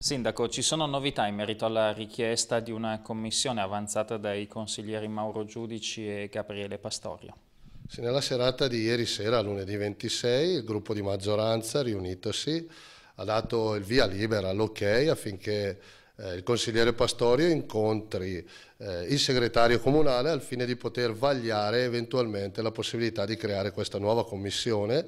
Sindaco, ci sono novità in merito alla richiesta di una commissione avanzata dai consiglieri Mauro Giudici e Gabriele Pastorio. Sì, nella serata di ieri sera, lunedì 26, il gruppo di maggioranza riunitosi ha dato il via libera, all'ok ok, affinché eh, il consigliere Pastorio incontri eh, il segretario comunale al fine di poter vagliare eventualmente la possibilità di creare questa nuova commissione.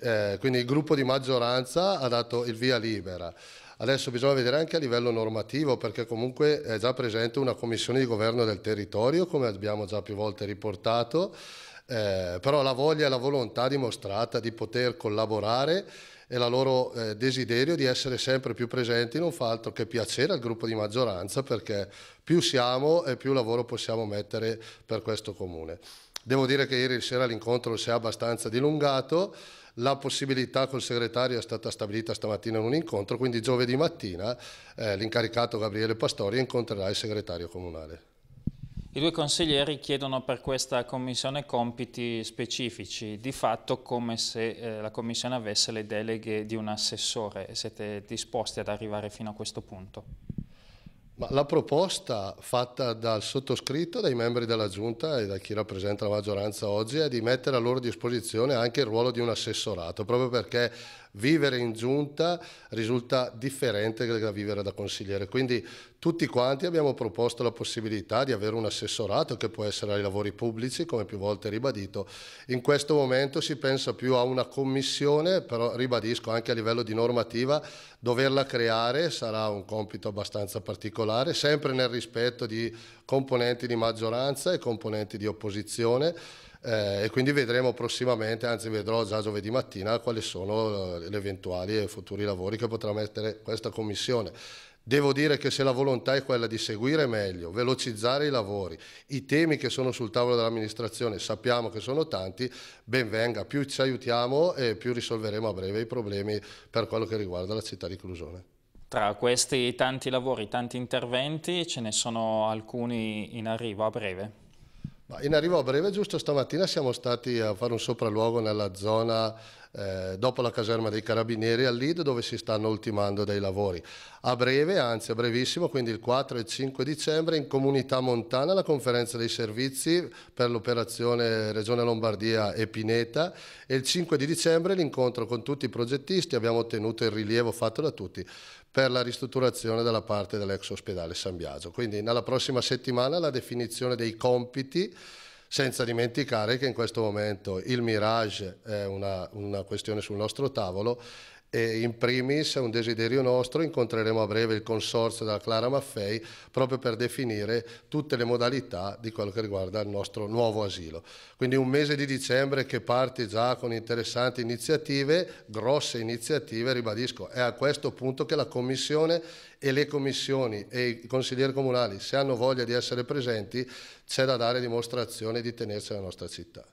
Eh, quindi il gruppo di maggioranza ha dato il via libera. Adesso bisogna vedere anche a livello normativo perché comunque è già presente una commissione di governo del territorio come abbiamo già più volte riportato, eh, però la voglia e la volontà dimostrata di poter collaborare e il loro eh, desiderio di essere sempre più presenti non fa altro che piacere al gruppo di maggioranza perché più siamo e più lavoro possiamo mettere per questo comune. Devo dire che ieri sera l'incontro si è abbastanza dilungato, la possibilità col segretario è stata stabilita stamattina in un incontro, quindi giovedì mattina eh, l'incaricato Gabriele Pastori incontrerà il segretario comunale. I due consiglieri chiedono per questa commissione compiti specifici, di fatto come se eh, la commissione avesse le deleghe di un assessore. Siete disposti ad arrivare fino a questo punto? Ma la proposta fatta dal sottoscritto, dai membri della Giunta e da chi rappresenta la maggioranza oggi è di mettere a loro disposizione anche il ruolo di un assessorato, proprio perché vivere in giunta risulta differente da vivere da consigliere. Quindi tutti quanti abbiamo proposto la possibilità di avere un assessorato che può essere ai lavori pubblici, come più volte ribadito. In questo momento si pensa più a una commissione, però ribadisco anche a livello di normativa, doverla creare sarà un compito abbastanza particolare, sempre nel rispetto di componenti di maggioranza e componenti di opposizione eh, e quindi vedremo prossimamente, anzi vedrò già giovedì mattina quali sono gli eh, eventuali e futuri lavori che potrà mettere questa commissione. Devo dire che se la volontà è quella di seguire meglio, velocizzare i lavori, i temi che sono sul tavolo dell'amministrazione sappiamo che sono tanti, ben venga, più ci aiutiamo e più risolveremo a breve i problemi per quello che riguarda la città di Clusone. Tra questi tanti lavori, tanti interventi, ce ne sono alcuni in arrivo a breve? In arrivo a breve, giusto stamattina, siamo stati a fare un sopralluogo nella zona eh, dopo la caserma dei Carabinieri al Lido dove si stanno ultimando dei lavori. A breve, anzi a brevissimo, quindi il 4 e 5 dicembre in Comunità Montana la conferenza dei servizi per l'operazione Regione Lombardia e Pineta e il 5 di dicembre l'incontro con tutti i progettisti, abbiamo ottenuto il rilievo fatto da tutti per la ristrutturazione della parte dell'ex ospedale San Biagio. Quindi nella prossima settimana la definizione dei compiti senza dimenticare che in questo momento il Mirage è una, una questione sul nostro tavolo e in primis è un desiderio nostro, incontreremo a breve il consorzio della Clara Maffei proprio per definire tutte le modalità di quello che riguarda il nostro nuovo asilo. Quindi un mese di dicembre che parte già con interessanti iniziative, grosse iniziative, ribadisco, è a questo punto che la Commissione e le commissioni e i consiglieri comunali, se hanno voglia di essere presenti, c'è da dare dimostrazione di tenersi alla nostra città.